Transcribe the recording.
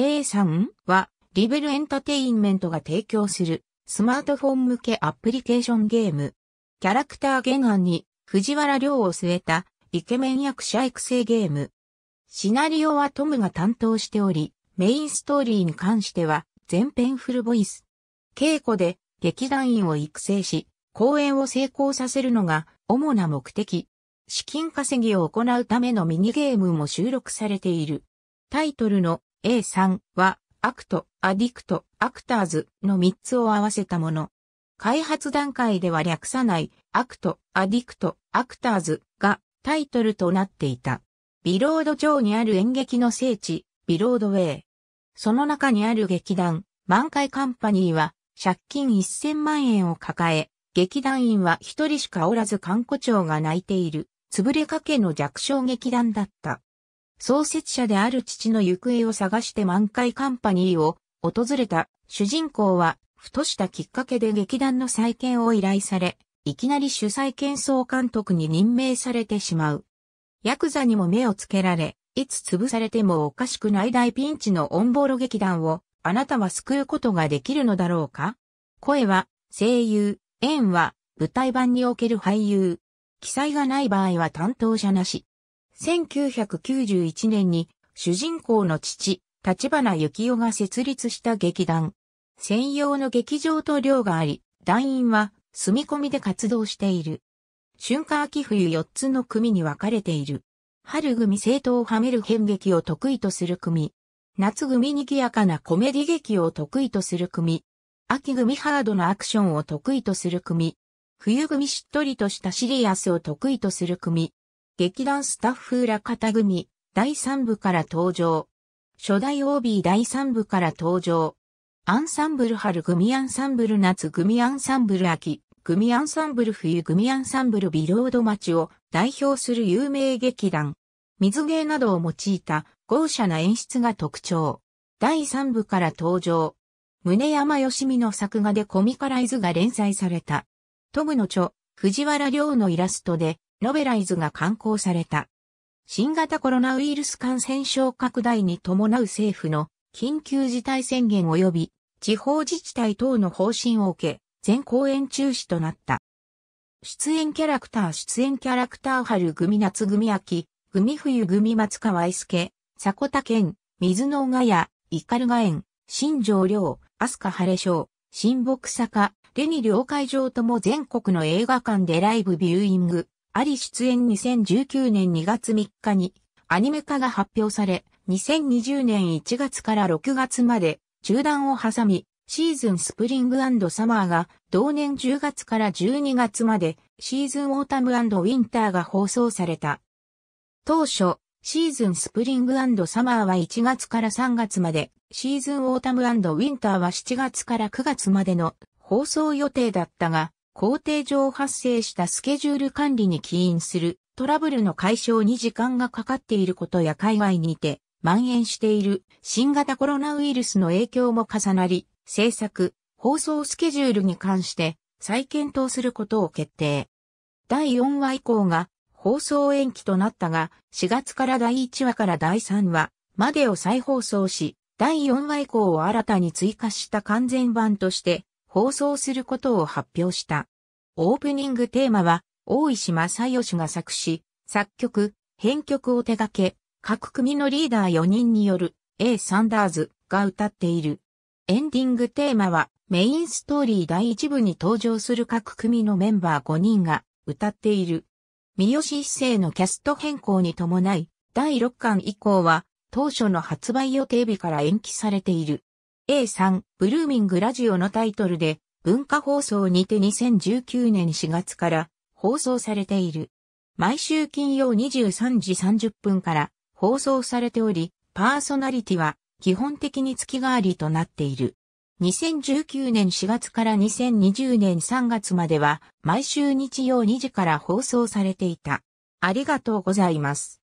A さんは、リベルエンタテインメントが提供する、スマートフォン向けアプリケーションゲーム。キャラクター原案に、藤原良を据えた、イケメン役者育成ゲーム。シナリオはトムが担当しており、メインストーリーに関しては、全編フルボイス。稽古で、劇団員を育成し、公演を成功させるのが、主な目的。資金稼ぎを行うためのミニゲームも収録されている。タイトルの A3 は、アクト、アディクト、アクターズの3つを合わせたもの。開発段階では略さない、アクト、アディクト、アクターズがタイトルとなっていた。ビロード町にある演劇の聖地、ビロードウェイ。その中にある劇団、満開カンパニーは、借金1000万円を抱え、劇団員は一人しかおらず看護長が泣いている、潰れかけの弱小劇団だった。創設者である父の行方を探して満開カンパニーを訪れた主人公は、ふとしたきっかけで劇団の再建を依頼され、いきなり主催検総監督に任命されてしまう。ヤクザにも目をつけられ、いつ潰されてもおかしくない大ピンチのオンボロ劇団を、あなたは救うことができるのだろうか声は、声優、縁は、舞台版における俳優。記載がない場合は担当者なし。1991年に主人公の父、立花幸雄が設立した劇団。専用の劇場と寮があり、団員は住み込みで活動している。春夏秋冬4つの組に分かれている。春組正統をはめる変劇を得意とする組。夏組にぎやかなコメディ劇を得意とする組。秋組ハードなアクションを得意とする組。冬組しっとりとしたシリアスを得意とする組。劇団スタッフ裏方組、第3部から登場。初代 OB 第3部から登場。アンサンブル春組アンサンブル夏組アンサンブル秋、組アンサンブル冬組アンサンブルビロード町を代表する有名劇団。水芸などを用いた豪奢な演出が特徴。第3部から登場。宗山義美の作画でコミカライズが連載された。トムの著、藤原良のイラストでノベライズが刊行された。新型コロナウイルス感染症拡大に伴う政府の緊急事態宣言及び地方自治体等の方針を受け、全公演中止となった。出演キャラクター出演キャラクター春組夏組秋、組冬組松川愛助、迫田健、水野賀屋、斑賀園、新城良、飛鳥晴れ賞、新木坂、レニ両会場とも全国の映画館でライブビューイング、あり出演2019年2月3日にアニメ化が発表され、2020年1月から6月まで中断を挟み、シーズンスプリングサマーが同年10月から12月までシーズンオータムウィンターが放送された。当初、シーズンスプリングサマーは1月から3月まで、シーズンオータムウィンターは7月から9月までの放送予定だったが、工程上発生したスケジュール管理に起因するトラブルの解消に時間がかかっていることや海外にて蔓延している新型コロナウイルスの影響も重なり、制作、放送スケジュールに関して再検討することを決定。第4話以降が放送延期となったが、4月から第1話から第3話までを再放送し、第4話以降を新たに追加した完全版として放送することを発表した。オープニングテーマは、大石正義が作詞、作曲、編曲を手掛け、各組のリーダー4人による A サンダーズが歌っている。エンディングテーマはメインストーリー第1部に登場する各組のメンバー5人が歌っている。三好一世のキャスト変更に伴い、第6巻以降は当初の発売予定日から延期されている。A3 ブルーミングラジオのタイトルで文化放送にて2019年4月から放送されている。毎週金曜23時30分から放送されており、パーソナリティは基本的に月替わりとなっている。2019年4月から2020年3月までは毎週日曜2時から放送されていた。ありがとうございます。